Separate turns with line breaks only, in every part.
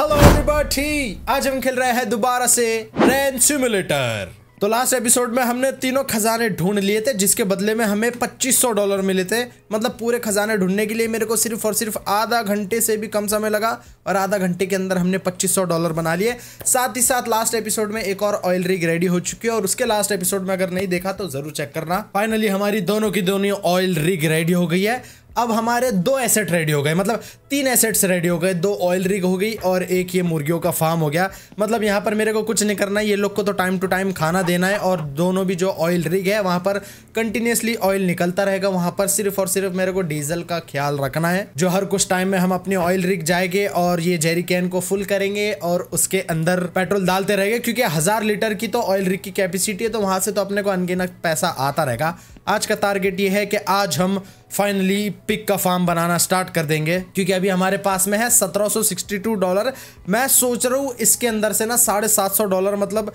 hello everybody आज हम खेल रहे हैं दोबारा से ट्रेन सिमुलेटर तो लास्ट एपिसोड में हमने तीनों खजाने ढूंढ लिए थे जिसके बदले में हमें 2500 डॉलर मिले थे मतलब पूरे खजाने ढूंढने के लिए मेरे को सिर्फ और सिर्फ आधा घंटे से भी कम समय लगा और आधा घंटे के अंदर हमने 2500 डॉलर बना लिए साथ ही साथ लास्ट एपिसोड में एक और ऑयल रिग रेडी हो चुकी है और उसके लास्ट एपिसोड में अगर नहीं देखा तो जरूर चेक करना फाइनली हमारी दोनों की दोनों ऑयल रिग रेडी हो गई है अब हमारे दो एसेट रेडी हो गए मतलब तीन एसेट्स रेडी हो गए दो ऑयल रिग हो गई और एक ये मुर्गियों का फार्म हो गया मतलब यहाँ पर मेरे को कुछ नहीं करना है ये लोग को तो टाइम टू टाइम खाना देना है और दोनों भी जो ऑयल रिग है वहाँ पर कंटिन्यूसली ऑयल निकलता रहेगा वहाँ पर सिर्फ और सिर्फ मेरे को डीजल का ख्याल रखना है जो हर कुछ टाइम में हम अपने ऑयल रिग जाएंगे और ये जेरी कैन को फुल करेंगे और उसके अंदर पेट्रोल डालते रहेंगे क्योंकि हज़ार लीटर की तो ऑयल रिग की कैपेसिटी है तो वहाँ से तो अपने को अनगिनत पैसा आता रहेगा आज का टारगेट ये है कि आज हम फाइनली पिक का फार्म बनाना स्टार्ट कर देंगे क्योंकि अभी हमारे पास में है 1762 डॉलर मैं सोच रहा हूँ इसके अंदर से ना साढ़े सात सौ डॉलर मतलब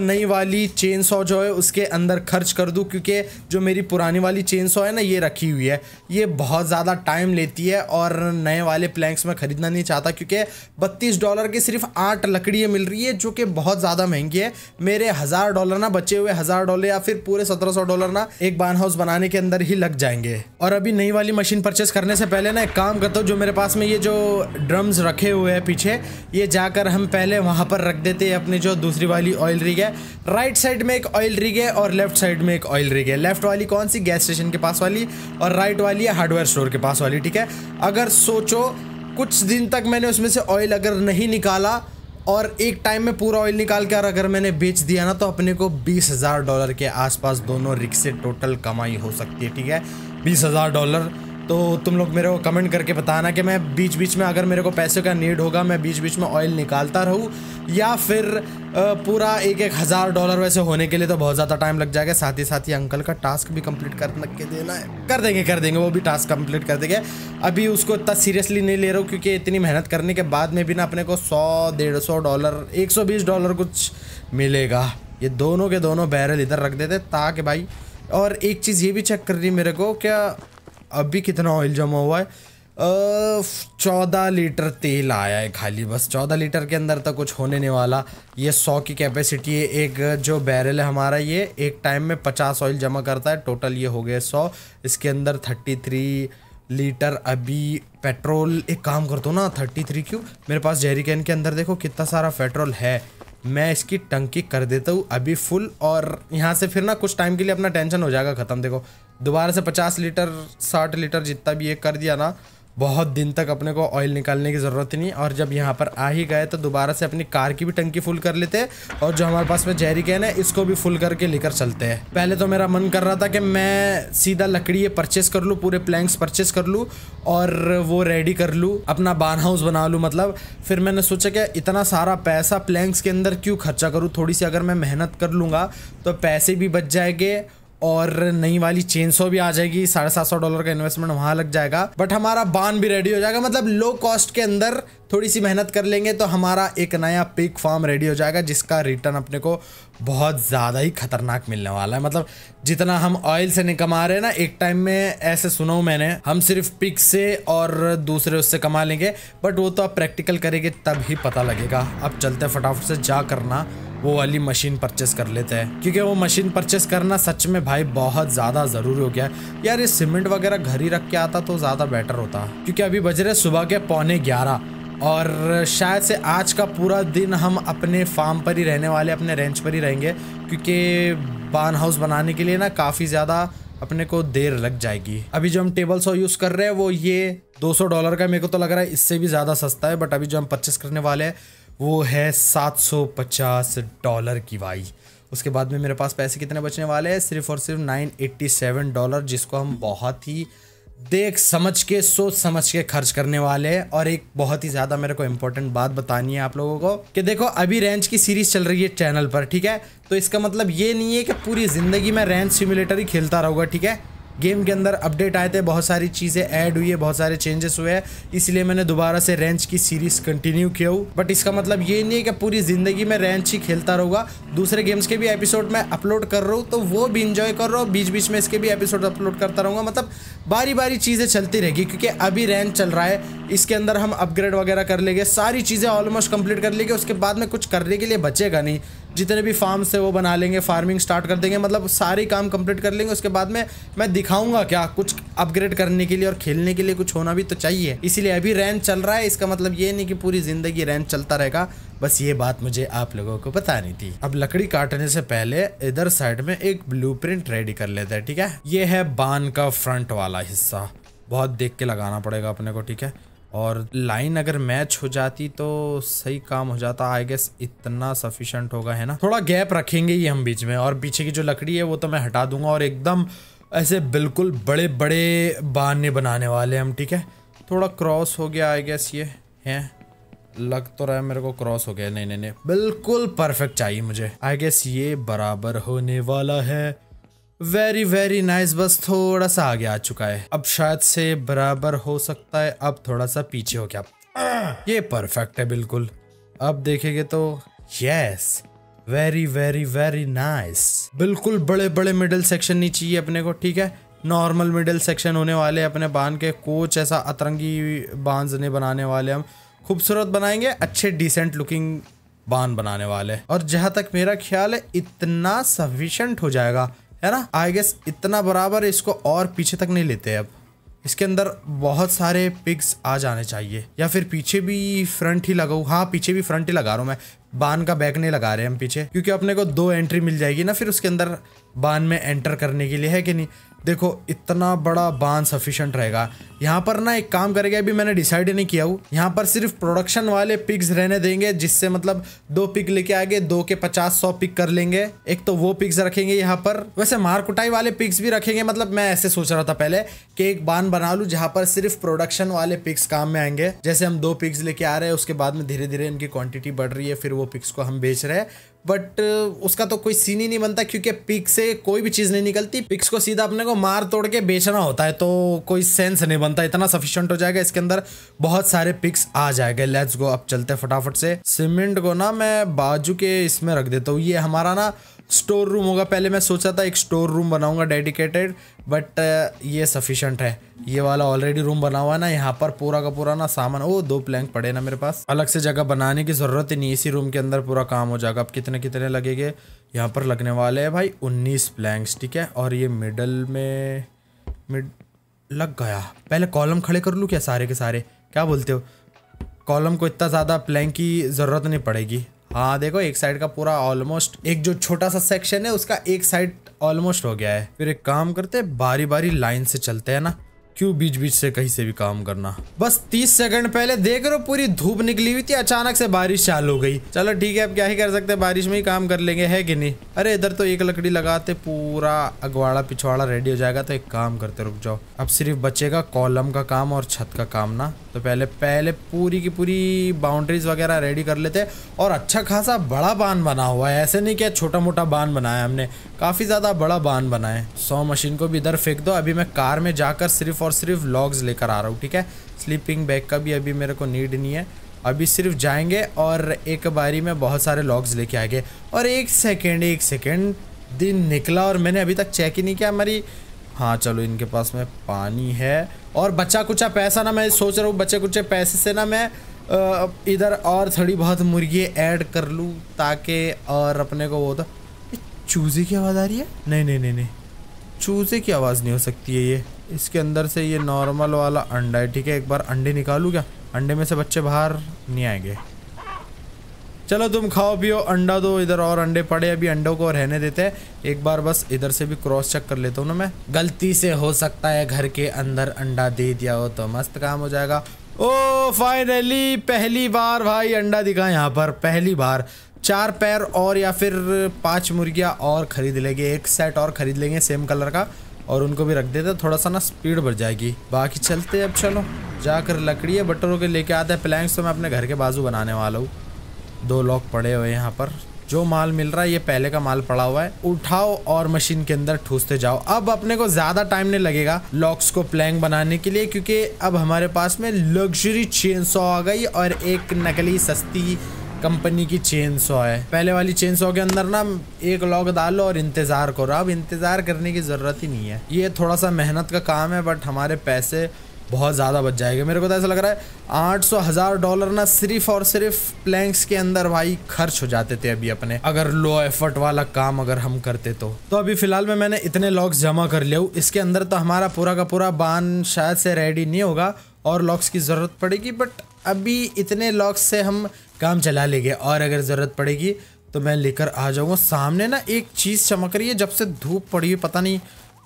नई वाली चेन सौ जो है उसके अंदर खर्च कर दूँ क्योंकि जो मेरी पुरानी वाली चेन सौ है ना ये रखी हुई है ये बहुत ज़्यादा टाइम लेती है और नए वाले प्लैंक्स में ख़रीदना नहीं चाहता क्योंकि बत्तीस डॉलर की सिर्फ आठ लकड़ियाँ मिल रही है जो कि बहुत ज़्यादा महंगी है मेरे हज़ार डॉलर ना बचे हुए हज़ार डॉलर या फिर पूरे सत्रह डॉलर ना एक एक बान हाउस बनाने के अंदर ही लग जाएंगे और अभी नई वाली मशीन परचेस करने से पहले ना एक काम करता हूँ जो मेरे पास में ये जो ड्रम्स रखे हुए हैं पीछे ये जाकर हम पहले वहाँ पर रख देते हैं अपनी जो दूसरी वाली ऑयल रिग है राइट साइड में एक ऑयल रिग है और लेफ्ट साइड में एक ऑयल रिग है लेफ्ट वाली कौन सी गैस स्टेशन के पास वाली और राइट वाली है हार्डवेयर स्टोर के पास वाली ठीक है अगर सोचो कुछ दिन तक मैंने उसमें से ऑयल अगर नहीं निकाला और एक टाइम में पूरा ऑयल निकाल के और अगर मैंने बेच दिया ना तो अपने को बीस हज़ार डॉलर के आसपास दोनों रिक्शे टोटल कमाई हो सकती है ठीक है बीस हज़ार डॉलर तो तुम लोग मेरे को कमेंट करके बताना कि मैं बीच बीच में अगर मेरे को पैसे का नीड होगा मैं बीच बीच में ऑयल निकालता रहूँ या फिर पूरा एक एक हज़ार डॉलर वैसे होने के लिए तो बहुत ज़्यादा टाइम लग जाएगा साथ ही साथ ही अंकल का टास्क भी कंप्लीट कर लग के देना है कर देंगे कर देंगे वो भी टास्क कंप्लीट कर देंगे अभी उसको इतना सीरियसली नहीं ले रहा हूँ क्योंकि इतनी मेहनत करने के बाद में भी ना अपने को सौ डेढ़ सौ डॉलर एक सौ बीस डॉलर कुछ मिलेगा ये दोनों के दोनों बैरल इधर रख देते ताकि भाई और एक चीज़ ये भी चेक कर रही मेरे को क्या अभी कितना ऑयल जमा हुआ है चौदह लीटर तेल आया है खाली बस चौदह लीटर के अंदर तक कुछ होने नहीं वाला ये सौ की कैपेसिटी है एक जो बैरल है हमारा ये एक टाइम में पचास ऑयल जमा करता है टोटल ये हो गया सौ इसके अंदर थर्टी थ्री लीटर अभी पेट्रोल एक काम कर दो ना थर्टी थ्री क्यों मेरे पास जहरी कैन के अंदर देखो कितना सारा पेट्रोल है मैं इसकी टंकी कर देता हूँ अभी फुल और यहाँ से फिर ना कुछ टाइम के लिए अपना टेंशन हो जाएगा ख़त्म देखो दोबारा से पचास लीटर साठ लीटर जितना भी ये कर दिया ना बहुत दिन तक अपने को ऑयल निकालने की ज़रूरत ही नहीं और जब यहाँ पर आ ही गए तो दोबारा से अपनी कार की भी टंकी फुल कर लेते और जो हमारे पास में जहरी कैन है इसको भी फुल करके लेकर चलते हैं पहले तो मेरा मन कर रहा था कि मैं सीधा लकड़ी ये परचेस कर लूँ पूरे प्लैंक्स परचेस कर लूँ और वो रेडी कर लूँ अपना बान हाउस बना लूँ मतलब फिर मैंने सोचा कि इतना सारा पैसा प्लैंक्स के अंदर क्यों खर्चा करूँ थोड़ी सी अगर मैं मेहनत कर लूँगा तो पैसे भी बच जाएंगे और नई वाली चेन सो भी आ जाएगी साढ़े सात सौ डॉलर का इन्वेस्टमेंट वहां लग जाएगा बट हमारा बान भी रेडी हो जाएगा मतलब लो कॉस्ट के अंदर थोड़ी सी मेहनत कर लेंगे तो हमारा एक नया पिक फार्म रेडी हो जाएगा जिसका रिटर्न अपने को बहुत ज़्यादा ही खतरनाक मिलने वाला है मतलब जितना हम ऑयल से नहीं कमा रहे हैं ना एक टाइम में ऐसे सुना मैंने हम सिर्फ पिक से और दूसरे उससे कमा लेंगे बट वो तो आप प्रैक्टिकल करेंगे तब ही पता लगेगा अब चलते फटाफट से जा करना वो वाली मशीन परचेस कर लेते हैं क्योंकि वो मशीन परचेस करना सच में भाई बहुत ज़्यादा ज़रूरी हो गया यार ये सीमेंट वगैरह घर ही रख के आता तो ज़्यादा बेटर होता क्योंकि अभी बज रहे सुबह के पौने ग्यारह और शायद से आज का पूरा दिन हम अपने फार्म पर ही रहने वाले अपने रेंच पर ही रहेंगे क्योंकि बान हाउस बनाने के लिए ना काफ़ी ज़्यादा अपने को देर लग जाएगी अभी जो हम टेबल सॉ यूज़ कर रहे हैं वो ये 200 डॉलर का मेरे को तो लग रहा है इससे भी ज़्यादा सस्ता है बट अभी जो हम परचेस करने वाले हैं वो है 750 डॉलर की वाई उसके बाद में मेरे पास पैसे कितने बचने वाले हैं सिर्फ और सिर्फ 987 डॉलर जिसको हम बहुत ही देख समझ के सोच समझ के खर्च करने वाले हैं और एक बहुत ही ज़्यादा मेरे को इंपॉर्टेंट बात बतानी है आप लोगों को कि देखो अभी रेंज की सीरीज़ चल रही है चैनल पर ठीक है तो इसका मतलब ये नहीं है कि पूरी ज़िंदगी में रेंज सिमुलेटर ही खेलता रहूँगा ठीक है गेम के अंदर अपडेट आए थे बहुत सारी चीज़ें ऐड हुई है बहुत सारे चेंजेस हुए हैं इसलिए मैंने दोबारा से रेंच की सीरीज कंटिन्यू किया हूँ बट इसका मतलब ये नहीं है कि पूरी ज़िंदगी में रेंच ही खेलता रहूँगा दूसरे गेम्स के भी एपिसोड मैं अपलोड कर रहा हूँ तो वो भी इंजॉय कर रहा हूँ बीच बीच में इसके भी एपिसोड अपलोड करता रहूँगा मतलब बारी बारी चीज़ें चलती रहेगी क्योंकि अभी रेंच चल रहा है इसके अंदर हम अपग्रेड वगैरह कर लेंगे सारी चीज़ें ऑलमोस्ट कंप्लीट कर लेंगे उसके बाद में कुछ करने के लिए बचेगा नहीं जितने भी फार्म्स है वो बना लेंगे फार्मिंग स्टार्ट कर देंगे मतलब सारे काम कंप्लीट कर लेंगे उसके बाद में मैं दिखाऊंगा क्या कुछ अपग्रेड करने के लिए और खेलने के लिए कुछ होना भी तो चाहिए इसीलिए अभी रैंक चल रहा है इसका मतलब ये नहीं कि पूरी ज़िंदगी रैंक चलता रहेगा बस ये बात मुझे आप लोगों को बतानी थी अब लकड़ी काटने से पहले इधर साइड में एक ब्लू रेडी कर लेते हैं ठीक है ये है बान का फ्रंट वाला हिस्सा बहुत देख के लगाना पड़ेगा अपने को ठीक है और लाइन अगर मैच हो जाती तो सही काम हो जाता आई गेस इतना सफिशेंट होगा है ना थोड़ा गैप रखेंगे ही हम बीच में और पीछे की जो लकड़ी है वो तो मैं हटा दूंगा और एकदम ऐसे बिल्कुल बड़े बड़े बाने बनाने वाले हम ठीक है थोड़ा क्रॉस हो गया आई गेस ये है लग तो रहा है मेरे को क्रॉस हो गया नहीं नहीं नहीं बिल्कुल परफेक्ट चाहिए मुझे आई गेस ये बराबर होने वाला है वेरी वेरी नाइस बस थोड़ा सा आगे आ चुका है अब शायद से बराबर हो सकता है अब थोड़ा सा पीछे हो गया ये परफेक्ट है बिल्कुल अब देखेंगे तो yes very very very nice बिल्कुल बड़े बड़े मिडिल सेक्शन नहीं चाहिए अपने को ठीक है नॉर्मल मिडिल सेक्शन होने वाले अपने बांध के कोच ऐसा अतरंगी बांध नहीं बनाने वाले हम खूबसूरत बनाएंगे अच्छे डिसेंट लुकिंग बांध बनाने वाले और जहाँ तक मेरा ख्याल है इतना सफिशेंट हो जाएगा है ना आई गेस इतना बराबर इसको और पीछे तक नहीं लेते अब इसके अंदर बहुत सारे पिग्स आ जाने चाहिए या फिर पीछे भी फ्रंट ही लगाऊ हाँ पीछे भी फ्रंट ही लगा रहा हूँ मैं बान का बैक नहीं लगा रहे हम पीछे क्योंकि अपने को दो एंट्री मिल जाएगी ना फिर उसके अंदर बान में एंटर करने के लिए है कि नहीं देखो इतना बड़ा बांध सफिशेंट रहेगा यहाँ पर ना एक काम करेगा अभी मैंने डिसाइड नहीं किया हूँ यहाँ पर सिर्फ प्रोडक्शन वाले पिक्स रहने देंगे जिससे मतलब दो पिक लेके आगे दो के पचास सौ पिक कर लेंगे एक तो वो पिक्स रखेंगे यहाँ पर वैसे मारकुटाई वाले पिक्स भी रखेंगे मतलब मैं ऐसे सोच रहा था पहले कि एक बांध बना लूँ जहाँ पर सिर्फ प्रोडक्शन वाले पिक्स काम में आएंगे जैसे हम दो पिक्स लेके आ रहे हैं उसके बाद में धीरे धीरे इनकी क्वान्टिटी बढ़ रही है फिर वो पिक्स को हम बेच रहे हैं बट उसका तो कोई सीन ही नहीं बनता क्योंकि पिक से कोई भी चीज़ नहीं निकलती पिक्स को सीधा अपने को मार तोड़ के बेचना होता है तो कोई सेंस नहीं बनता इतना सफिशियंट हो जाएगा इसके अंदर बहुत सारे पिक्स आ जाएगा लेट्स गो अब चलते फटाफट से सीमेंट को ना मैं बाजू के इसमें रख देता हूँ ये हमारा ना स्टोर रूम होगा पहले मैं सोचा था एक स्टोर रूम बनाऊंगा डेडिकेटेड बट ये सफिशेंट है ये वाला ऑलरेडी रूम बना हुआ है ना यहाँ पर पूरा का पूरा ना सामान ओ दो प्लैंक पड़े ना मेरे पास अलग से जगह बनाने की ज़रूरत ही नहीं इसी रूम के अंदर पूरा काम हो जाएगा अब कितने कितने लगेंगे यहाँ पर लगने वाले हैं भाई उन्नीस प्लैंक्स ठीक है और ये मिडल में मिड लग गया पहले कॉलम खड़े कर लूँ क्या सारे के सारे क्या बोलते हो कॉलम को इतना ज़्यादा प्लैंक की ज़रूरत नहीं पड़ेगी हाँ देखो एक साइड का पूरा ऑलमोस्ट एक जो छोटा सा सेक्शन है उसका एक साइड ऑलमोस्ट हो गया है फिर एक काम करते बारी बारी लाइन से चलते है ना क्यों बीच बीच से कहीं से भी काम करना बस 30 सेकंड पहले देख रहे हो पूरी धूप निकली हुई थी अचानक से बारिश चालू हो गई चलो ठीक है अब क्या ही कर सकते हैं बारिश में ही काम कर लेंगे है कि नहीं अरे इधर तो एक लकड़ी लगाते पूरा अगवाड़ा पिछवाड़ा रेडी हो जाएगा तो एक काम करते रुक जाओ अब सिर्फ बचेगा कॉलम का काम और छत का काम ना तो पहले पहले पूरी की पूरी बाउंड्रीज वगैरह रेडी कर लेते और अच्छा खासा बड़ा बांध बना हुआ है ऐसे नहीं क्या छोटा मोटा बांध बनाया हमने काफी ज्यादा बड़ा बांध बनाया सौ मशीन को भी इधर फेंक दो अभी मैं कार में जाकर सिर्फ और सिर्फ लॉग्स लेकर आ रहा हूँ ठीक है स्लीपिंग बैग का भी अभी मेरे को नीड नहीं है अभी सिर्फ जाएंगे और एक बारी में बहुत सारे लॉग्स लेके आएंगे और एक सेकेंड एक सेकेंड दिन निकला और मैंने अभी तक चेक ही नहीं किया हमारी हाँ चलो इनके पास में पानी है और बच्चा कुचा पैसा ना मैं सोच रहा हूँ बच्चे कुचे पैसे से ना मैं इधर और थोड़ी बहुत मुर्गी ऐड कर लूँ ताकि और अपने को वो तो चूजे की आवाज़ आ रही है नहीं नहीं नहीं नहीं चूजे की आवाज़ नहीं हो सकती है ये इसके अंदर से ये नॉर्मल वाला अंडा है ठीक है एक बार अंडे निकालू क्या अंडे में से बच्चे बाहर नहीं आएंगे चलो तुम खाओ पियो अंडा दो इधर और अंडे पड़े अभी अंडों को रहने देते हैं एक बार बस इधर से भी क्रॉस चेक कर लेता हूँ ना मैं गलती से हो सकता है घर के अंदर अंडा दे दिया हो तो मस्त काम हो जाएगा ओ फाइनली पहली बार भाई अंडा दिखा यहाँ पर पहली बार चार पैर और या फिर पांच मुर्गियाँ और खरीद लेंगे एक सेट और खरीद लेंगे सेम कलर का और उनको भी रख देते थोड़ा सा ना स्पीड बढ़ जाएगी बाकी चलते अब चलो जाकर लकड़ी या बटरों के लेके आते हैं प्लैंक्स तो मैं अपने घर के बाजू बनाने वाला हूँ दो लॉक पड़े हुए यहाँ पर जो माल मिल रहा है ये पहले का माल पड़ा हुआ है उठाओ और मशीन के अंदर ठूसते जाओ अब अपने को ज्यादा टाइम नहीं लगेगा लॉक्स को प्लैंग बनाने के लिए क्योंकि अब हमारे पास में लग्जरी चेन सौ आ गई और एक नकली सस्ती कंपनी की चेन सो है पहले वाली चेन सो के अंदर ना एक लॉक डालो और इंतजार करो अब इंतजार करने की जरूरत ही नहीं है ये थोड़ा सा मेहनत का काम है बट हमारे पैसे बहुत ज़्यादा बच जाएगा मेरे को तो ऐसा लग रहा है आठ सौ हज़ार डॉलर ना सिर्फ और सिर्फ प्लैंक्स के अंदर भाई खर्च हो जाते थे अभी अपने अगर लो एफर्ट वाला काम अगर हम करते तो तो अभी फिलहाल में मैंने इतने लॉक्स जमा कर लिया इसके अंदर तो हमारा पूरा का पूरा बान शायद से रेडी नहीं होगा और लॉक्स की ज़रूरत पड़ेगी बट अभी इतने लॉक्स से हम काम चला लेंगे और अगर ज़रूरत पड़ेगी तो मैं लेकर आ जाऊँगा सामने ना एक चीज़ चमक रही है जब से धूप पड़ी है पता नहीं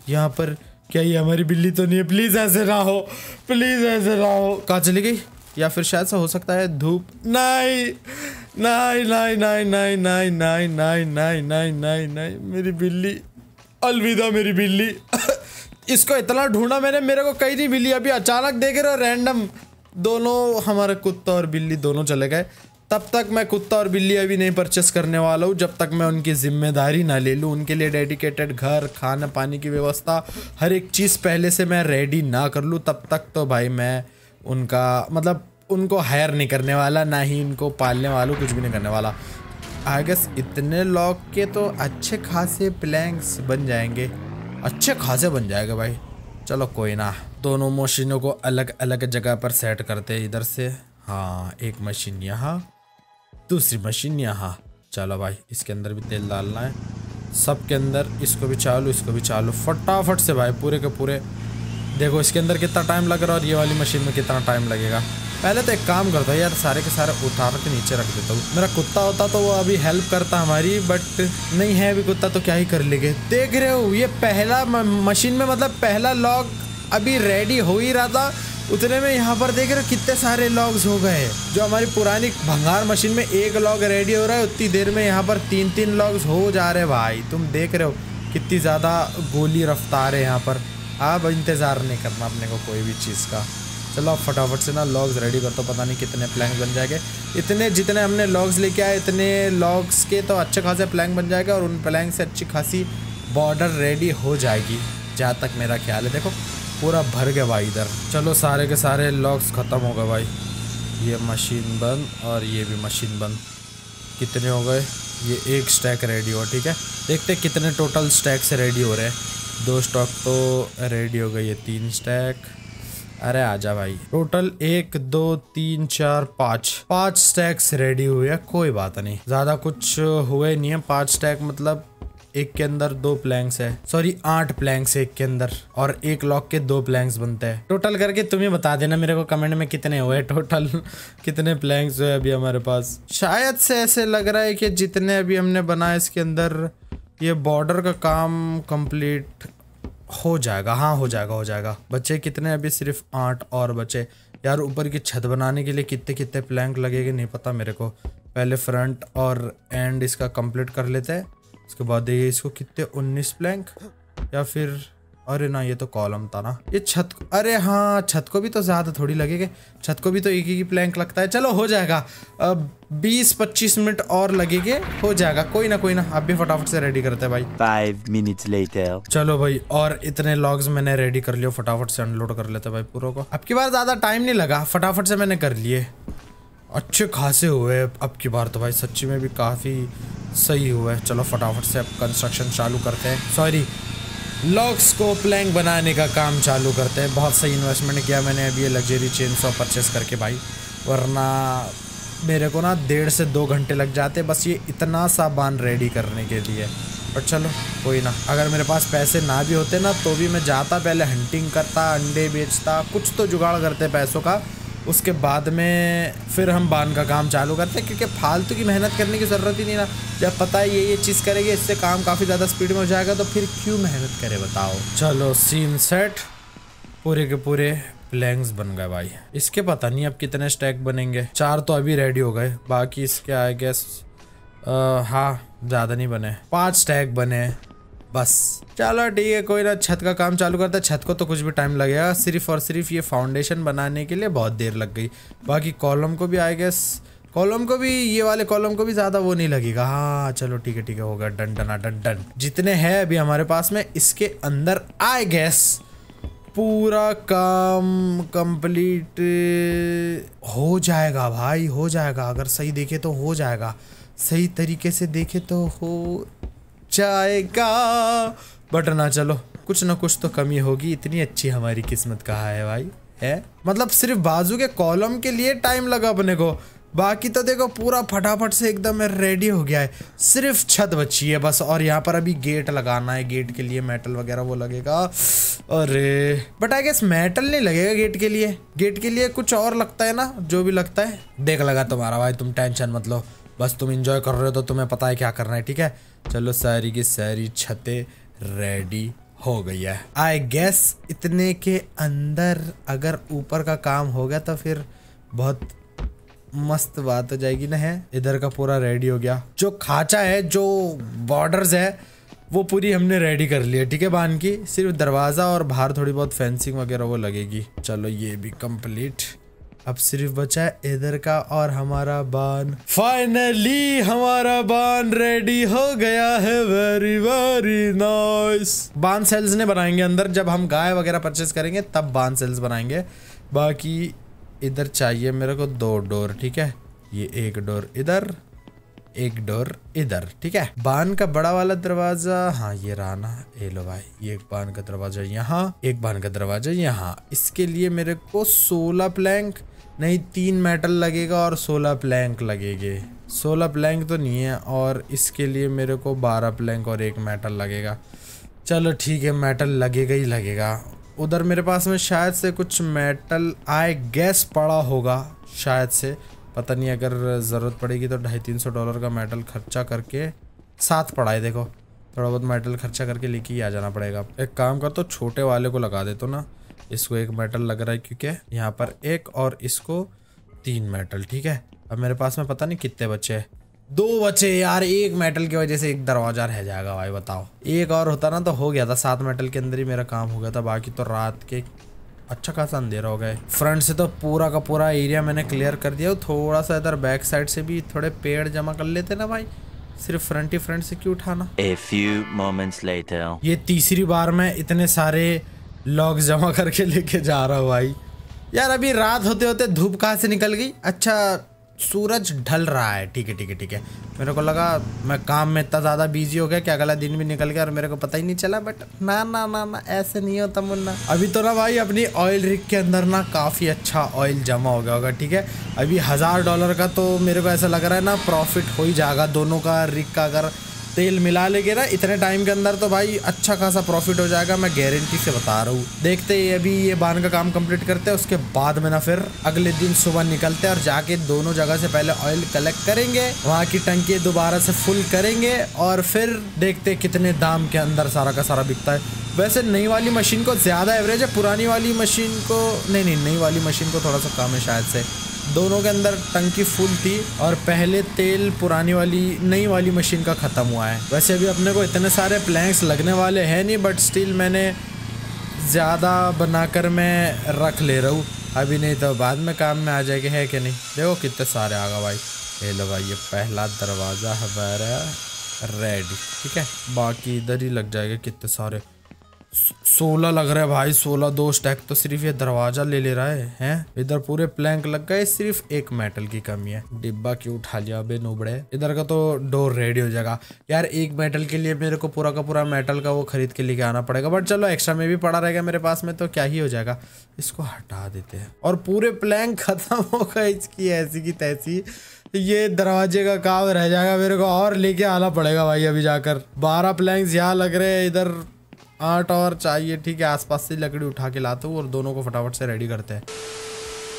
यहाँ पर क्या ये हमारी बिल्ली तो नहीं है प्लीज़ ऐसे ना हो प्लीज़ ऐसे ना हो कहाँ चली गई या फिर शायद से हो सकता है धूप नहीं नहीं नहीं नहीं नहीं नहीं नहीं नहीं नहीं नहीं नहीं नहीं मेरी बिल्ली अलविदा मेरी बिल्ली इसको इतना ढूंढा मैंने मेरे को कहीं नहीं मिली अभी अचानक देख रहे हो रैंडम दोनों हमारा कुत्ता और बिल्ली दोनों चले गए तब तक मैं कुत्ता और बिल्ली अभी नहीं परचेस करने वाला हूँ जब तक मैं उनकी जिम्मेदारी ना ले लूँ उनके लिए डेडिकेटेड घर खाना पानी की व्यवस्था हर एक चीज़ पहले से मैं रेडी ना कर लूँ तब तक तो भाई मैं उनका मतलब उनको हायर नहीं करने वाला ना ही उनको पालने वाला कुछ भी नहीं करने वाला आई गेस इतने लॉक के तो अच्छे खासे प्लैंक्स बन जाएंगे अच्छे खासे बन जाएगा भाई चलो कोई ना दोनों मशीनों को अलग अलग जगह पर सेट करते इधर से हाँ एक मशीन यहाँ दूसरी मशीन यहाँ चलो भाई इसके अंदर भी तेल डालना है सब के अंदर इसको भी चालू इसको भी चालू फटाफट से भाई पूरे के पूरे देखो इसके अंदर कितना टाइम लग रहा है और ये वाली मशीन में कितना टाइम लगेगा पहले तो एक काम करता हूँ यार सारे के सारे उतार के नीचे रख देता हूँ मेरा कुत्ता होता तो वो अभी हेल्प करता हमारी बट नहीं है अभी कुत्ता तो क्या ही कर लेंगे देख रहे हो ये पहला मशीन में मतलब पहला लॉक अभी रेडी हो ही रहा था उतने में यहाँ पर देख रहे हो कितने सारे लॉग्स हो गए जो हमारी पुरानी भंगार मशीन में एक लॉग रेडी हो रहा है उतनी देर में यहाँ पर तीन तीन लॉग्स हो जा रहे भाई तुम देख रहे हो कितनी ज़्यादा गोली रफ्तार है यहाँ पर आप इंतज़ार नहीं करना अपने को कोई भी चीज़ का चलो आप फटाफट से ना लॉग्स रेडी कर दो पता नहीं कितने प्लैंक बन जाएंगे इतने जितने हमने लॉग्स लेके आए इतने लॉग्स के तो अच्छे खासे प्लैंक बन जाएगा और उन प्लैंक से अच्छी खासी बॉर्डर रेडी हो जाएगी जहाँ तक मेरा ख्याल है देखो पूरा भर गया भाई इधर चलो सारे के सारे लॉक्स ख़त्म हो गए भाई ये मशीन बंद और ये भी मशीन बंद कितने हो गए ये एक स्टैक रेडी हो ठीक है देखते कितने टोटल स्टैक से रेडी हो रहे हैं दो स्टॉक तो रेडी हो गए ये तीन स्टैक अरे आजा भाई टोटल एक दो तीन चार पाँच पाँच स्टैक्स रेडी हुए कोई बात नहीं ज़्यादा कुछ हुए नहीं है पाँच स्टैक मतलब एक के अंदर दो प्लैंक्स है सॉरी आठ प्लैंक्स है एक के अंदर और एक लॉक के दो प्लैंक्स बनते हैं टोटल करके तुम्हें बता देना मेरे को कमेंट में कितने हुए टोटल कितने प्लैंक्स हुए अभी हमारे पास शायद से ऐसे लग रहा है कि जितने अभी हमने बनाए इसके अंदर ये बॉर्डर का काम कंप्लीट हो जाएगा हाँ हो जाएगा हो जाएगा बच्चे कितने अभी सिर्फ आठ और बचे यार ऊपर की छत बनाने के लिए कितने कितने प्लैंक लगेगी नहीं पता मेरे को पहले फ्रंट और एंड इसका कंप्लीट कर लेते हैं उसके बाद देखिए इसको कितने उन्नीस प्लैंक या फिर अरे ना ये तो कॉलम था ना ये छत अरे हाँ छत को भी तो ज़्यादा थोड़ी लगेगी छत को भी तो एक ही प्लैंक लगता है चलो हो जाएगा अब बीस पच्चीस मिनट और लगेंगे हो जाएगा कोई ना कोई ना आप भी फटाफट से रेडी करते हैं भाई फाइव लेते हो चलो भाई और इतने लॉग्स मैंने रेडी कर लिया फटाफट से अनलोड कर लेते भाई पूरा को अब बार ज़्यादा टाइम नहीं लगा फटाफट से मैंने कर लिए अच्छे खासे हुए अब की बार तो भाई सच्ची में भी काफ़ी सही हुआ है चलो फटाफट से अब कंस्ट्रक्शन चालू करते हैं सॉरी लॉक्स को प्लैंक बनाने का काम चालू करते हैं बहुत सही इन्वेस्टमेंट किया मैंने अभी ये लग्जरी चेन सौ परचेस करके भाई वरना मेरे को ना डेढ़ से दो घंटे लग जाते बस ये इतना सामान रेडी करने के लिए और चलो कोई ना अगर मेरे पास पैसे ना भी होते ना तो भी मैं जाता पहले हंटिंग करता अंडे बेचता कुछ तो जुगाड़ करते पैसों का उसके बाद में फिर हम बांध का काम चालू करते हैं क्योंकि फालतू की मेहनत करने की ज़रूरत ही नहीं ना जब पता है ये ये चीज़ करेगी इससे काम काफ़ी ज़्यादा स्पीड में हो जाएगा तो फिर क्यों मेहनत करे बताओ चलो सीन सेट पूरे के पूरे प्लैंक्स बन गए भाई इसके पता नहीं अब कितने स्टैक बनेंगे चार तो अभी रेडी हो गए बाकी इसके आई गेस हाँ ज़्यादा नहीं बने पाँच स्टैक बने बस चलो ठीक है कोई ना छत का काम चालू करता है छत को तो कुछ भी टाइम लगेगा सिर्फ और सिर्फ ये फाउंडेशन बनाने के लिए बहुत देर लग गई बाकी कॉलम को भी आई गेस कॉलम को भी ये वाले कॉलम को भी ज्यादा वो नहीं लगेगा हाँ चलो ठीक है ठीक है होगा डन डना डन डन जितने हैं अभी हमारे पास में इसके अंदर आई गैस पूरा काम कंप्लीट हो जाएगा भाई हो जाएगा अगर सही देखे तो हो जाएगा सही तरीके से देखे तो हो जाएगा बट ना चलो कुछ ना कुछ तो कमी होगी इतनी अच्छी हमारी किस्मत कहा है भाई है मतलब सिर्फ बाजू के कॉलम के लिए टाइम लगा अपने को बाकी तो देखो पूरा फटाफट से एकदम रेडी हो गया है सिर्फ छत बची है बस और यहाँ पर अभी गेट लगाना है गेट के लिए मेटल वगैरह वो लगेगा अरे बट आई गेस मेटल नहीं लगेगा गेट के लिए गेट के लिए कुछ और लगता है ना जो भी लगता है देख लगा तुम्हारा भाई तुम टेंशन मत लो बस तुम इंजॉय कर रहे हो तो तुम्हें पता है क्या करना है ठीक है चलो सारी की सारी छतें रेडी हो गई है आई गेस इतने के अंदर अगर ऊपर का काम हो गया तो फिर बहुत मस्त बात हो जाएगी ना है इधर का पूरा रेडी हो गया जो खाचा है जो बॉर्डर्स है वो पूरी हमने रेडी कर लिया ठीक है बान की सिर्फ दरवाज़ा और बाहर थोड़ी बहुत फेंसिंग वगैरह वो लगेगी चलो ये भी कंप्लीट अब सिर्फ बचा है इधर का और हमारा बान फाइनली हमारा बान रेडी हो गया है वेरी वेरी नाइस बान सेल्स ने बनाएंगे अंदर जब हम गाय वगैरह परचेस करेंगे तब बान सेल्स बनाएंगे बाकी इधर चाहिए मेरे को दो डोर ठीक है ये एक डोर इधर एक डोर इधर ठीक है बान का बड़ा वाला दरवाजा हाँ ये राना ना ये लो भाई ये एक बान का दरवाजा यहाँ एक बान का दरवाजा यहाँ इसके लिए मेरे को सोलह प्लैंक नहीं तीन मेटल लगेगा और सोलह प्लैंक लगेगे सोलह प्लैंक तो नहीं है और इसके लिए मेरे को बारह प्लैंक और एक मेटल लगेगा चलो ठीक है मेटल लगेगा ही लगेगा उधर मेरे पास में शायद से कुछ मेटल आए गैस पड़ा होगा शायद से पता नहीं अगर ज़रूरत पड़ेगी तो ढाई तीन सौ डॉलर का मेटल खर्चा करके साथ पड़ा है देखो थोड़ा बहुत मेटल खर्चा करके लेके ही आ जाना पड़ेगा एक काम कर तो छोटे वाले को लगा दे तो ना इसको एक मेटल लग रहा है क्योंकि यहाँ पर एक और इसको तीन मेटल ठीक है अब मेरे पास में पता नहीं कितने बच्चे है दो बच्चे यार एक मेटल की वजह से एक दरवाजा रह जाएगा भाई बताओ एक और होता ना तो हो गया था सात मेटल के अंदर ही मेरा काम हो गया था बाकी तो रात के अच्छा खासा अंधेरा हो गए फ्रंट से तो पूरा का पूरा एरिया मैंने क्लियर कर दिया थोड़ा सा इधर बैक साइड से भी थोड़े पेड़ जमा कर लेते ना भाई सिर्फ फ्रंट ही फ्रंट से क्यों उठाना ये तीसरी बार में इतने सारे लॉग जमा करके लेके जा रहा हूँ भाई यार अभी रात होते होते धूप कहाँ से निकल गई अच्छा सूरज ढल रहा है ठीक है ठीक है ठीक है मेरे को लगा मैं काम में इतना ज़्यादा बिजी हो गया कि अगला दिन भी निकल गया और मेरे को पता ही नहीं चला बट ना ना ना ना ऐसे नहीं होता मुन्ना अभी तो ना भाई अपनी ऑयल रिक के अंदर ना काफ़ी अच्छा ऑयल जमा हो गया होगा ठीक है अभी हज़ार डॉलर का तो मेरे को ऐसा लग रहा है ना प्रॉफिट हो ही जाएगा दोनों का रिक का अगर तेल मिला लेके ना इतने टाइम के अंदर तो भाई अच्छा खासा प्रॉफिट हो जाएगा मैं गारंटी से बता रहा हूँ देखते ही अभी ये बांध का काम कंप्लीट करते हैं उसके बाद में ना फिर अगले दिन सुबह निकलते हैं और जाके दोनों जगह से पहले ऑयल कलेक्ट करेंगे वहाँ की टंकी दोबारा से फुल करेंगे और फिर देखते कितने दाम के अंदर सारा का सारा बिकता है वैसे नई वाली मशीन को ज़्यादा एवरेज है पुरानी वाली मशीन को नहीं नहीं नई वाली मशीन को थोड़ा सा कम है शायद से दोनों के अंदर टंकी फुल थी और पहले तेल पुरानी वाली नई वाली मशीन का ख़त्म हुआ है वैसे अभी अपने को इतने सारे प्लैंक्स लगने वाले हैं नहीं बट स्टिल मैंने ज़्यादा बनाकर मैं रख ले रहा हूँ अभी नहीं तो बाद में काम में आ जाएगी है कि नहीं देखो कितने सारे आ गए भाई ये लो भाई ये पहला दरवाज़ा हमारा रेड ठीक है बाकी इधर ही लग जाएगा कितने सारे सोलह लग रहा है भाई सोलह दो स्टैक तो सिर्फ ये दरवाजा ले ले रहा है हैं इधर पूरे प्लैंक लग गए सिर्फ एक मेटल की कमी है डिब्बा क्यों उठा लिया अबे नोबड़े इधर का तो डोर रेडी हो जाएगा यार एक मेटल के लिए मेरे को पूरा का पूरा मेटल का वो खरीद के लेके आना पड़ेगा बट चलो एक्स्ट्रा में भी पड़ा रहेगा मेरे पास में तो क्या ही हो जाएगा इसको हटा देते हैं और पूरे प्लैंक खत्म होगा इसकी ऐसी की तैसी ये दरवाजे का काम रह जाएगा मेरे को और लेके आना पड़ेगा भाई अभी जाकर बारह प्लैंक्स यहाँ लग रहे हैं इधर आठ और चाहिए ठीक है आसपास से लकड़ी उठा के लाते हूँ और दोनों को फटाफट से रेडी करते हैं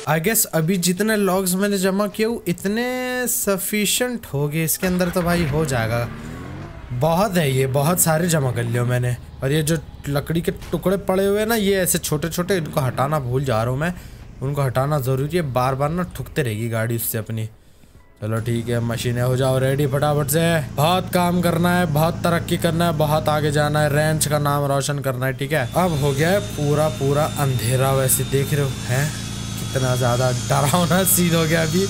आई गेस अभी जितने लॉग्स मैंने जमा किए वो इतने सफिशेंट हो गए इसके अंदर तो भाई हो जाएगा बहुत है ये बहुत सारे जमा कर लिए मैंने और ये जो लकड़ी के टुकड़े पड़े हुए हैं ना ये ऐसे छोटे छोटे इनको हटाना भूल जा रहा हूँ मैं उनको हटाना ज़रूरी है बार बार ना ठुकते रहेगी गाड़ी उससे अपनी चलो ठीक है मशीनें हो जाओ रेडी फटाफट से बहुत काम करना है बहुत तरक्की करना है बहुत आगे जाना है रेंच का नाम रोशन करना है ठीक है अब हो गया है पूरा पूरा अंधेरा वैसे देख रहे हो है कितना ज्यादा डरावना सीन हो गया अभी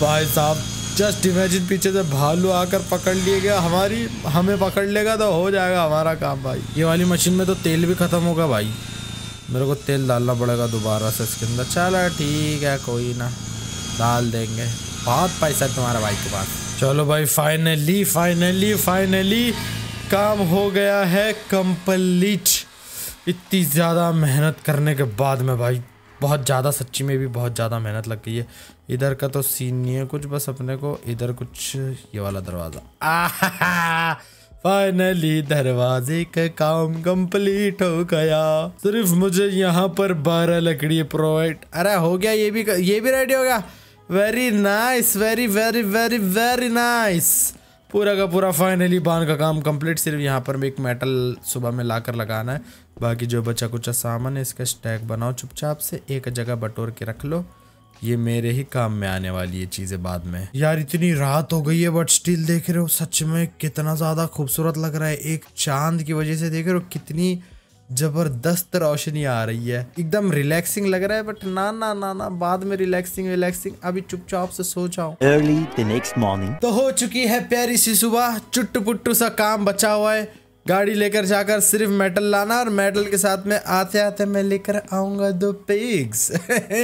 भाई साहब जस्ट इमेजिन पीछे से भालू आकर पकड़ लिए गया हमारी हमें पकड़ लेगा तो हो जाएगा हमारा काम भाई ये वाली मशीन में तो तेल भी खत्म होगा भाई मेरे को तेल डालना पड़ेगा दोबारा से इसके अंदर चलो ठीक है कोई ना डाल देंगे बहुत पैसा है तुम्हारा भाई के पास चलो भाई फाइनली फाइनली फाइनली काम हो गया है कंप्लीट इतनी ज़्यादा मेहनत करने के बाद में भाई बहुत ज़्यादा सच्ची में भी बहुत ज़्यादा मेहनत लग गई है इधर का तो सीन नहीं है कुछ बस अपने को इधर कुछ ये वाला दरवाज़ा फाइनली दरवाजे का काम कंप्लीट हो गया सिर्फ मुझे यहाँ पर बारह लकड़ी प्रोवाइड अरे हो गया ये भी ये भी रेडी हो गया very nice very very very very nice पूरा का पूरा फाइनली बान का काम कंप्लीट सिर्फ यहाँ पर भी एक मेटल सुबह में लाकर लगाना है बाकी जो बचा कुचा सामान है इसका स्टैक बनाओ चुपचाप से एक जगह बटोर के रख लो ये मेरे ही काम में आने वाली है चीज़ें बाद में यार इतनी रात हो गई है बट स्टिल देख रहे हो सच में कितना ज़्यादा खूबसूरत लग रहा है एक चांद की वजह से देख रहे हो कितनी जबरदस्त रोशनी आ रही है एकदम रिलैक्सिंग लग रहा है बट ना ना ना ना बाद में रिलैक्सिंग रिलैक्सिंग अभी चुपचाप से सो जाओ अर्ली द नेक्स्ट मॉर्निंग तो हो चुकी है प्यारी सी सुबह चुट्ट पुट्टू सा काम बचा हुआ है गाड़ी लेकर जाकर सिर्फ मेटल लाना और मेटल के साथ में आते आते मैं लेकर आऊंगा दो पिग्स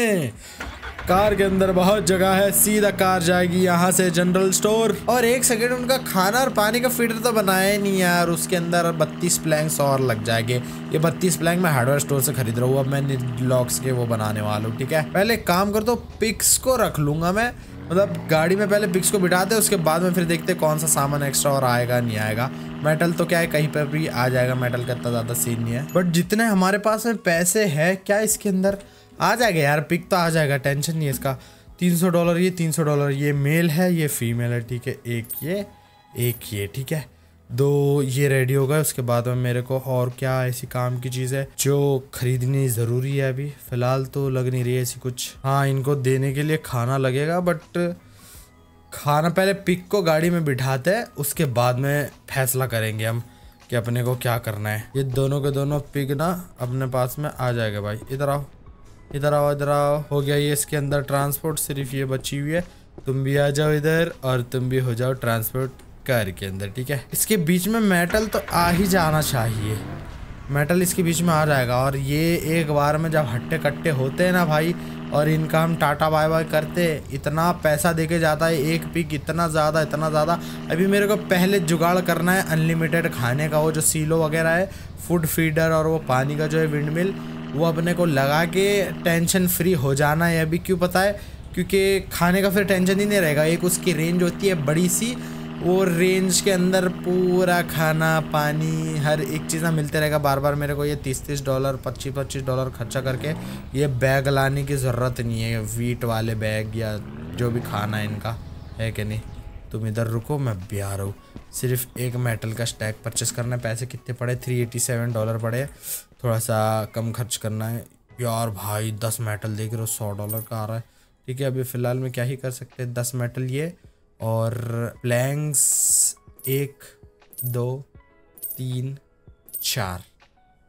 कार के अंदर बहुत जगह है सीधा कार जाएगी यहाँ से जनरल स्टोर और एक सेकेंड उनका खाना और पानी का फीडर तो बनाया नहीं यार उसके अंदर बत्तीस प्लैंक्स और लग जाएंगे ये बत्तीस प्लैंक मैं हार्डवेयर स्टोर से खरीद रहा हूँ अब मैं लॉक्स के वो बनाने वाला हूँ ठीक है पहले काम कर दो पिक्स को रख लूंगा मैं मतलब गाड़ी में पहले पिक्स को बिठा दे उसके बाद में फिर देखते कौन सा सामान एक्स्ट्रा और आएगा नहीं आएगा मेटल तो क्या है कहीं पर भी आ जाएगा मेटल का इतना ज़्यादा सीन नहीं है बट जितने हमारे पास में पैसे है क्या इसके अंदर आ जाएगा यार पिक तो आ जाएगा टेंशन नहीं है इसका तीन सौ डॉलर ये तीन सौ डॉलर ये मेल है ये फीमेल है ठीक है एक ये एक ये ठीक है दो ये रेडी हो गए उसके बाद में मेरे को और क्या ऐसी काम की चीज़ है जो खरीदनी ज़रूरी है अभी फ़िलहाल तो लग नहीं रही है ऐसी कुछ हाँ इनको देने के लिए खाना लगेगा बट खाना पहले पिक को गाड़ी में बिठाते हैं उसके बाद में फैसला करेंगे हम कि अपने को क्या करना है ये दोनों के दोनों पिक ना अपने पास में आ जाएगा भाई इधर आओ इधर आओ इधर आओ हो गया ये इसके अंदर ट्रांसपोर्ट सिर्फ ये बची हुई है तुम भी आ जाओ इधर और तुम भी हो जाओ ट्रांसपोर्ट कार के अंदर ठीक है इसके बीच में मेटल तो आ ही जाना चाहिए मेटल इसके बीच में आ जाएगा और ये एक बार में जब हट्टे कट्टे होते हैं ना भाई और इनका हम टाटा बाय बाय करते इतना पैसा देके जाता है एक पिक इतना ज़्यादा इतना ज़्यादा अभी मेरे को पहले जुगाड़ करना है अनलिमिटेड खाने का वो जो सीलो वगैरह है फूड फीडर और वो पानी का जो है विंड मिल वो अपने को लगा के टेंशन फ्री हो जाना है अभी क्यों पता है क्योंकि खाने का फिर टेंशन ही नहीं रहेगा एक उसकी रेंज होती है बड़ी सी वो रेंज के अंदर पूरा खाना पानी हर एक चीज़ ना मिलते रहेगा बार बार मेरे को ये तीस तीस डॉलर पच्चीस पच्चीस डॉलर खर्चा करके ये बैग लाने की ज़रूरत नहीं है वीट वाले बैग या जो भी खाना है इनका है कि नहीं तुम इधर रुको मैं भी रहा हूँ सिर्फ एक मेटल का स्टैक परचेस करना पैसे कितने पड़े थ्री एटी सेवन डॉलर पड़े थोड़ा सा कम खर्च करना है यार भाई दस मेटल देख रहे हो सौ डॉलर का आ रहा है ठीक है अभी फ़िलहाल में क्या ही कर सकते हैं दस मेटल ये और प्लैंग्स एक दो तीन चार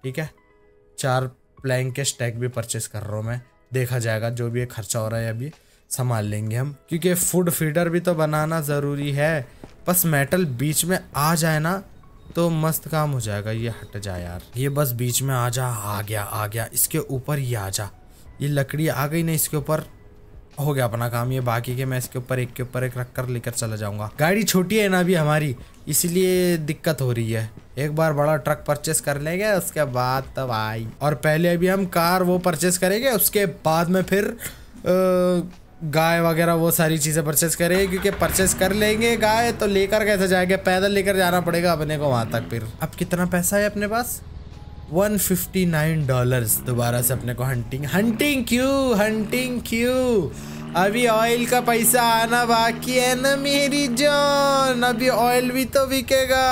ठीक है चार प्लैंग के स्टैक भी परचेस कर रहा हूँ मैं देखा जाएगा जो भी खर्चा हो रहा है अभी संभाल लेंगे हम क्योंकि फूड फीडर भी तो बनाना ज़रूरी है बस मेटल बीच में आ जाए ना तो मस्त काम हो जाएगा ये हट जा यार ये बस बीच में आ जा आ गया आ गया इसके ऊपर ही आ जा ये लकड़ी आ गई ना इसके ऊपर हो गया अपना काम ये बाकी के मैं इसके ऊपर एक के ऊपर एक रख कर लेकर चला जाऊंगा गाड़ी छोटी है ना अभी हमारी इसलिए दिक्कत हो रही है एक बार बड़ा ट्रक परचेस कर लेंगे उसके बाद तब आई और पहले अभी हम कार वो परचेस करेंगे उसके बाद में फिर आ, गाय वगैरह वो सारी चीज़ें परचेस करें क्योंकि परचेस कर लेंगे गाय तो लेकर कैसे जाएंगे पैदल लेकर जाना पड़ेगा अपने को वहाँ तक फिर अब कितना पैसा है अपने पास 159 डॉलर्स दोबारा से अपने को हंटिंग हंटिंग क्यों हंटिंग क्यों अभी ऑयल का पैसा आना बाकी है ना मेरी जान अभी ऑयल भी तो बिकेगा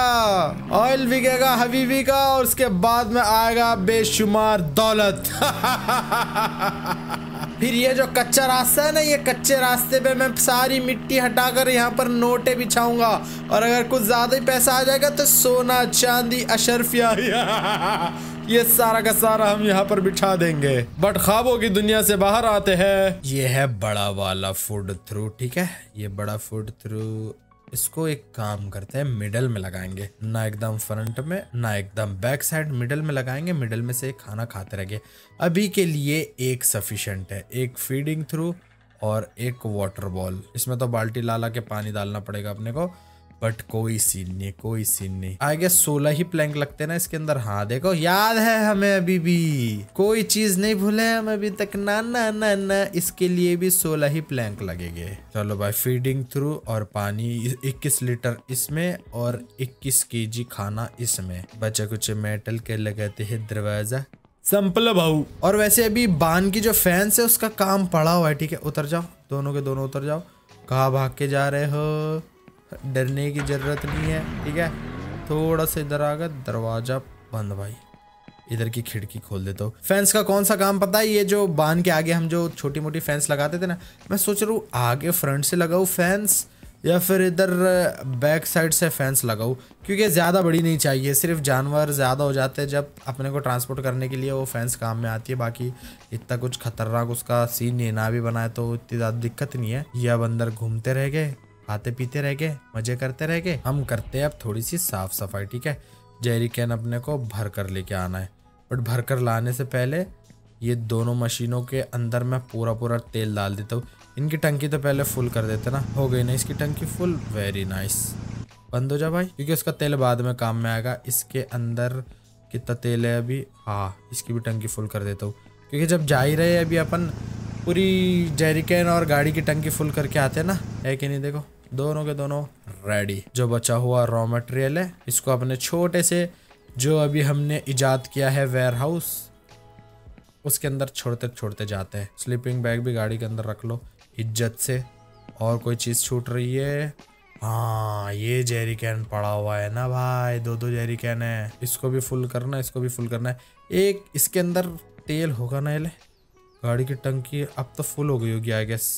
ऑयल बिकेगा भी का और उसके बाद में आएगा बेशुमार दौलत फिर ये जो कच्चा रास्ता है ना ये कच्चे रास्ते पे मैं सारी मिट्टी हटाकर यहाँ पर नोटे बिछाऊंगा और अगर कुछ ज़्यादा ही पैसा आ जाएगा तो सोना चांदी अशरफिया ये सारा का सारा हम यहाँ पर बिठा देंगे बट खाबो की दुनिया से बाहर आते हैं ये है बड़ा वाला फूड थ्रू ठीक है ये बड़ा फूड थ्रू इसको एक काम करते हैं मिडल में लगाएंगे ना एकदम फ्रंट में ना एकदम बैक साइड मिडल में लगाएंगे मिडल में से खाना खाते रहेंगे अभी के लिए एक सफिशेंट है एक फीडिंग थ्रू और एक वाटर बॉल इसमें तो बाल्टी लाला के पानी डालना पड़ेगा अपने को बट कोई सीन नहीं कोई सीन नहीं आई गेस सोलह ही प्लैंक लगते ना इसके अंदर हाँ देखो याद है हमें अभी भी कोई चीज नहीं भूले हम अभी तक ना ना ना ना इसके लिए भी सोलह ही प्लैंक लगेंगे चलो भाई फीडिंग थ्रू और पानी इक्कीस लीटर इसमें और इक्कीस के खाना इसमें बचे कुछ मेटल के लगाते है दरवाजा सिंपल भाऊ और वैसे अभी बान की जो फैंस है उसका काम पड़ा हुआ है ठीक है उतर जाओ दोनों के दोनों उतर जाओ कहा भाग के जा रहे हो डरने की ज़रूरत नहीं है ठीक है थोड़ा सा इधर आ दरवाज़ा बंद भाई इधर की खिड़की खोल देता हूँ फैंस का कौन सा काम पता है ये जो बांध के आगे हम जो छोटी मोटी फैंस लगाते थे ना मैं सोच रहा हूँ आगे फ्रंट से लगाऊँ फैंस या फिर इधर बैक साइड से फैंस लगाऊँ क्योंकि ज़्यादा बड़ी नहीं चाहिए सिर्फ जानवर ज़्यादा हो जाते हैं जब अपने को ट्रांसपोर्ट करने के लिए वो फैंस काम में आती है बाकी इतना कुछ खतरनाक उसका सीन नहीं ना भी बनाए तो इतनी ज़्यादा दिक्कत नहीं है यह अब अंदर घूमते रह गए खाते पीते रह गए मजे करते रह गए हम करते हैं अब थोड़ी सी साफ सफाई ठीक है जेरी कैन अपने को भर कर लेके आना है बट भर कर लाने से पहले ये दोनों मशीनों के अंदर मैं पूरा पूरा तेल डाल देता हूँ इनकी टंकी तो पहले फुल कर देते ना हो गई ना इसकी टंकी फुल वेरी नाइस बंद हो जा भाई क्योंकि उसका तेल बाद में काम में आएगा इसके अंदर कितना तेल है अभी हाँ इसकी भी टंकी फुल कर देता हूँ क्योंकि जब जा ही रहे अभी अपन पूरी जेरिकेन और गाड़ी की टंकी फुल करके आते हैं ना है कि नहीं देखो दोनों के दोनों रेडी जो बचा हुआ रॉ मटेरियल है इसको अपने छोटे से जो अभी हमने ईजाद किया है वेयर हाउस उसके अंदर छोड़ते छोड़ते जाते हैं स्लीपिंग बैग भी गाड़ी के अंदर रख लो इज्जत से और कोई चीज़ छूट रही है हाँ ये जेरी कैन पड़ा हुआ है ना भाई दो दो जेरी कैन है इसको भी फुल करना है इसको भी फुल करना है एक इसके अंदर तेल होगा ना ये गाड़ी की टंकी अब तो फुल हो गई होगी आई गेस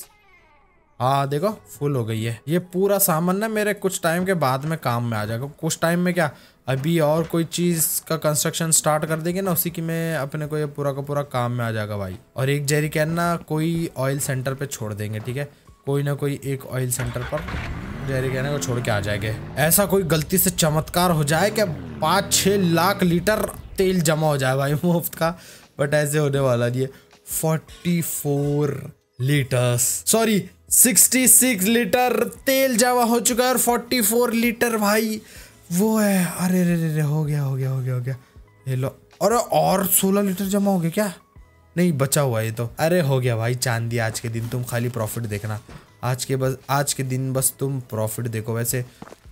हाँ देखो फुल हो गई है ये पूरा सामान ना मेरे कुछ टाइम के बाद में काम में आ जाएगा कुछ टाइम में क्या अभी और कोई चीज़ का कंस्ट्रक्शन स्टार्ट कर देंगे ना उसी की मैं अपने को ये पूरा का पूरा काम में आ जाएगा भाई और एक जेरी कैन ना कोई ऑयल सेंटर पे छोड़ देंगे ठीक है कोई ना कोई एक ऑयल सेंटर पर जेरी कैन को छोड़ के आ जाएंगे ऐसा कोई गलती से चमत्कार हो जाए कि पाँच छः लाख लीटर तेल जमा हो जाए भाई मुफ्त का बट ऐसे होने वाला ये forty four litres sorry 66 litre तेल जावा हो चुका है और 44 लीटर भाई वो है अरे रे रे रे हो गया हो गया हो गया हो गया ये लो अरे और 16 लीटर जमा हो गया क्या नहीं बचा हुआ ये तो अरे हो गया भाई चांदी आज के दिन तुम खाली प्रॉफिट देखना आज के बस आज के दिन बस तुम प्रॉफिट देखो वैसे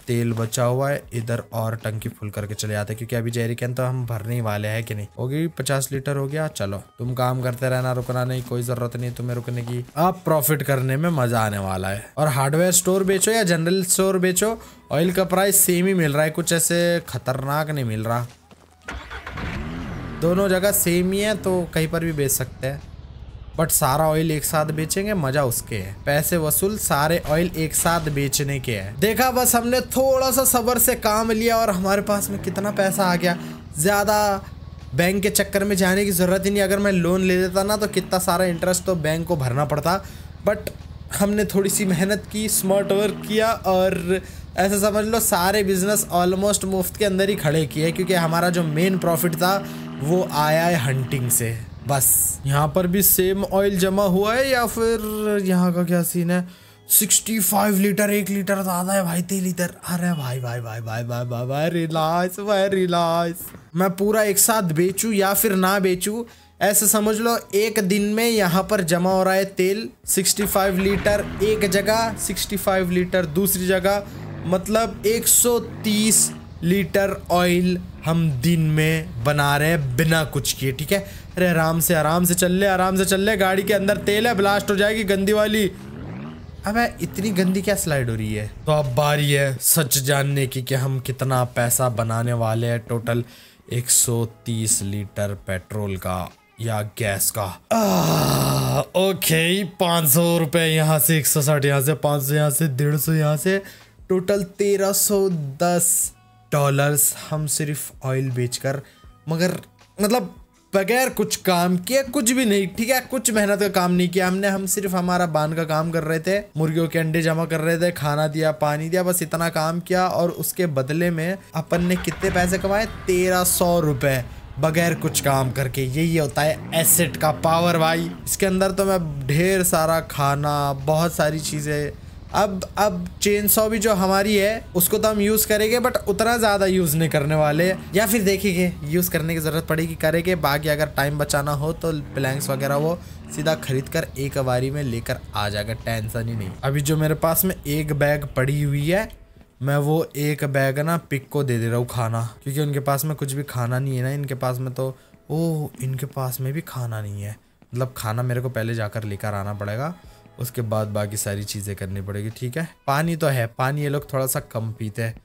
तेल बचा हुआ है इधर और टंकी फुल करके चले जाते हैं क्योंकि अभी जेरी कैन तो हम भरने ही वाले हैं कि नहीं होगी पचास लीटर हो गया चलो तुम काम करते रहना रुकना नहीं कोई जरूरत नहीं तुम्हें रुकने की अब प्रॉफिट करने में मजा आने वाला है और हार्डवेयर स्टोर बेचो या जनरल स्टोर बेचो ऑयल का प्राइस सेम ही मिल रहा है कुछ ऐसे खतरनाक नहीं मिल रहा दोनों जगह सेम ही है तो कहीं पर भी बेच सकते हैं बट सारा ऑयल एक साथ बेचेंगे मजा उसके है पैसे वसूल सारे ऑयल एक साथ बेचने के है देखा बस हमने थोड़ा सा सबर से काम लिया और हमारे पास में कितना पैसा आ गया ज़्यादा बैंक के चक्कर में जाने की ज़रूरत ही नहीं अगर मैं लोन ले लेता ना तो कितना सारा इंटरेस्ट तो बैंक को भरना पड़ता बट हमने थोड़ी सी मेहनत की स्मार्ट वर्क किया और ऐसे समझ लो सारे बिजनेस ऑलमोस्ट मुफ्त के अंदर ही खड़े किए क्योंकि हमारा जो मेन प्रॉफिट था वो आया है हंटिंग से बस यहाँ पर भी सेम ऑयल जमा हुआ है या फिर यहाँ का क्या सीन है 65 लीटर एक लीटर ज्यादा है भाई तीन लीटर अरे भाई भाई भाई भाई भाई भाई भाई रिलैक्स भाई रिलैक्स मैं पूरा एक साथ बेचू या फिर ना बेचू ऐसे समझ लो एक दिन में यहाँ पर जमा हो रहा है तेल 65 लीटर एक जगह 65 लीटर दूसरी जगह मतलब 130 लीटर ऑयल हम दिन में बना रहे बिना कुछ किए ठीक है अरे आराम से आराम से चल ले आराम से चल ले गाड़ी के अंदर तेल है ब्लास्ट हो जाएगी गंदी वाली अब इतनी गंदी क्या स्लाइड हो रही है तो अब बारी है सच जानने की कि हम कितना पैसा बनाने वाले हैं टोटल 130 लीटर पेट्रोल का या गैस का आ, ओके पाँच सौ रुपये यहाँ से एक सौ साठ यहाँ से पाँच सौ यहाँ से डेढ़ सौ यहाँ से टोटल तेरह सौ दस डॉलर्स हम सिर्फ ऑयल बेचकर मगर मतलब बगैर कुछ काम किया कुछ भी नहीं ठीक है कुछ मेहनत का काम नहीं किया हमने हम सिर्फ हमारा बांध का काम कर रहे थे मुर्गियों के अंडे जमा कर रहे थे खाना दिया पानी दिया बस इतना काम किया और उसके बदले में अपन ने कितने पैसे कमाए तेरह सौ रुपये बगैर कुछ काम करके यही होता है एसेट का पावर भाई इसके अंदर तो मैं ढेर सारा खाना बहुत सारी चीज़ें अब अब चेन सॉ भी जो हमारी है उसको तो हम यूज़ करेंगे बट उतना ज़्यादा यूज़ नहीं करने वाले या फिर देखेंगे यूज़ करने की ज़रूरत पड़ेगी करेंगे बाकी अगर टाइम बचाना हो तो प्लैंक्स वगैरह वो सीधा खरीद कर एक बारी में लेकर आ जाएगा टेंशन ही नहीं अभी जो मेरे पास में एक बैग पड़ी हुई है मैं वो एक बैग ना पिक को दे दे रहा हूँ खाना क्योंकि उनके पास में कुछ भी खाना नहीं है ना इनके पास में तो ओह इनके पास में भी खाना नहीं है मतलब खाना मेरे को पहले जाकर लेकर आना पड़ेगा उसके बाद बाकी सारी चीज़ें करनी पड़ेगी ठीक है पानी तो है पानी ये लोग थोड़ा सा कम पीते हैं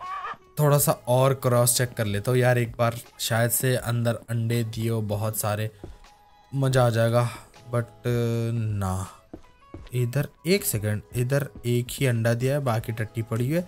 थोड़ा सा और क्रॉस चेक कर लेता हूँ यार एक बार शायद से अंदर अंडे दियो बहुत सारे मज़ा आ जाएगा बट ना इधर एक सेकंड इधर एक ही अंडा दिया है बाकी टट्टी पड़ी हुई है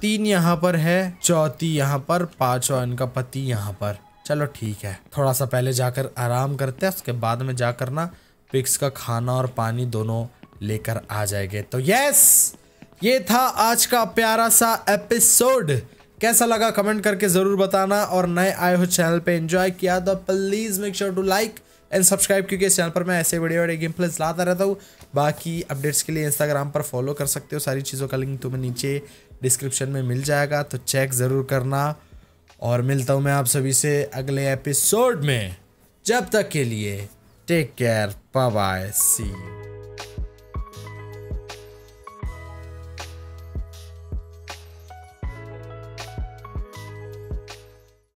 तीन यहाँ पर है चौथी यहाँ पर पांचवा इनका पति यहाँ पर चलो ठीक है थोड़ा सा पहले जाकर आराम करते हैं उसके बाद में जाकर ना पिक्स का खाना और पानी दोनों लेकर आ जाएंगे तो यस ये था आज का प्यारा सा एपिसोड कैसा लगा कमेंट करके ज़रूर बताना और नए आए हो चैनल पे एंजॉय किया तो please make sure to like and subscribe क्योंकि इस चैनल पर मैं ऐसे वीडियो और गेम प्लेस लाता रहता हूँ बाकी अपडेट्स के लिए इंस्टाग्राम पर फॉलो कर सकते हो सारी चीज़ों का लिंक तुम्हें नीचे डिस्क्रिप्शन में मिल जाएगा तो चेक ज़रूर करना और मिलता हूँ मैं आप सभी से अगले एपिसोड में जब तक के लिए टेक केयर बाय सी